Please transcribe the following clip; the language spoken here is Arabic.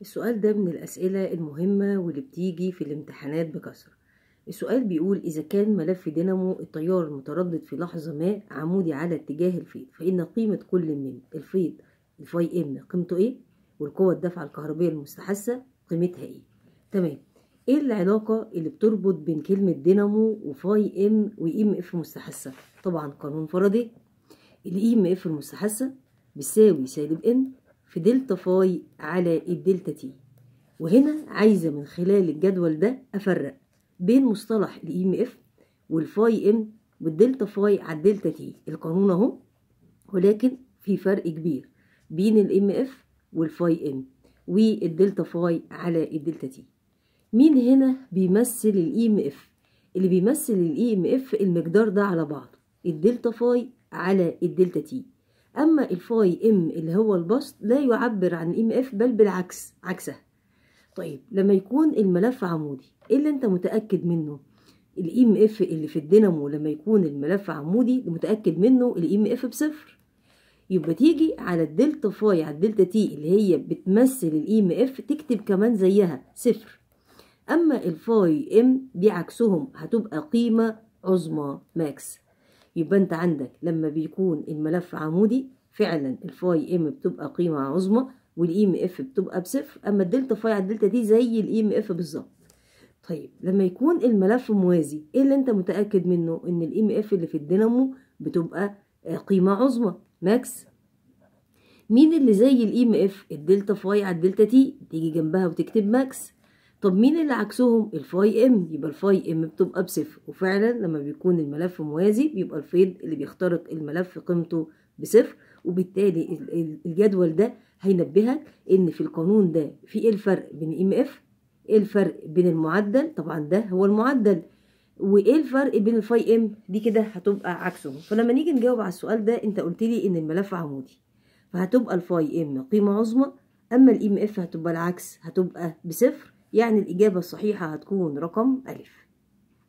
السؤال ده من الأسئلة المهمة واللي بتيجي في الامتحانات بكثرة السؤال بيقول إذا كان ملف دينامو التيار المتردد في لحظة ما عمودي على اتجاه الفيض فإن قيمة كل من الفيض الفاي ام قيمته إيه والقوة الدفعة الكهربية المستحثة قيمتها إيه تمام إيه العلاقة اللي بتربط بين كلمة دينامو وفاي ام وام اف مستحثة طبعا قانون فرضي الام اف المستحثة بتساوي سالب ان في دلتا فاي على الدلتا تي وهنا عايزة من خلال الجدول ده أفرق بين مصطلح الإي إم e إف والفاي إم والدلتا فاي على الدلتا تي القانون أهو ولكن في فرق كبير بين الإم إف e والفاي إم والدلتا فاي على الدلتا تي مين هنا بيمثل الإي إم e إف اللي بيمثل الإي إم إف المقدار ده على بعضه الدلتا فاي على الدلتا تي أما الفاي ام اللي هو البسط لا يعبر عن ام اف بل بالعكس عكسها طيب لما يكون الملف عمودي ايه اللي انت متأكد منه الام اف اللي في الدينامو لما يكون الملف عمودي متأكد منه الام اف بصفر يبقى تيجي على الدلتا فاي على الدلتا تي اللي هي بتمثل الام اف تكتب كمان زيها صفر اما الفاي ام دي عكسهم هتبقى قيمة عظمى ماكس يبقى انت عندك لما بيكون الملف عمودي فعلا الفاي ام بتبقى قيمة عظمى والام ام اف بتبقى بصفر اما الدلتا فاي على الدلتا دي زي الام ام اف بالظبط طيب لما يكون الملف موازي ايه اللي انت متاكد منه ان الام ام اف اللي في الدينامو بتبقى آه، قيمه عظمى ماكس مين اللي زي الام اف الدلتا فاي على الدلتا تي تيجي جنبها وتكتب ماكس طب مين اللي عكسهم الفاي ام يبقى الفاي ام بتبقى بصفر وفعلا لما بيكون الملف موازي بيبقى الفيض اللي بيخترق الملف قيمته بصفر وبالتالي الجدول ده هينبهك ان في القانون ده في ايه الفرق بين ام اف ايه الفرق بين المعدل طبعا ده هو المعدل وايه الفرق بين الفاي ام دي كده هتبقى عكسهم فلما نيجي نجاوب على السؤال ده انت قلت لي ان الملف عمودي فهتبقى الفاي ام قيمه عظمى اما الام اف هتبقى العكس هتبقى بصفر يعني الإجابة الصحيحة هتكون رقم ألف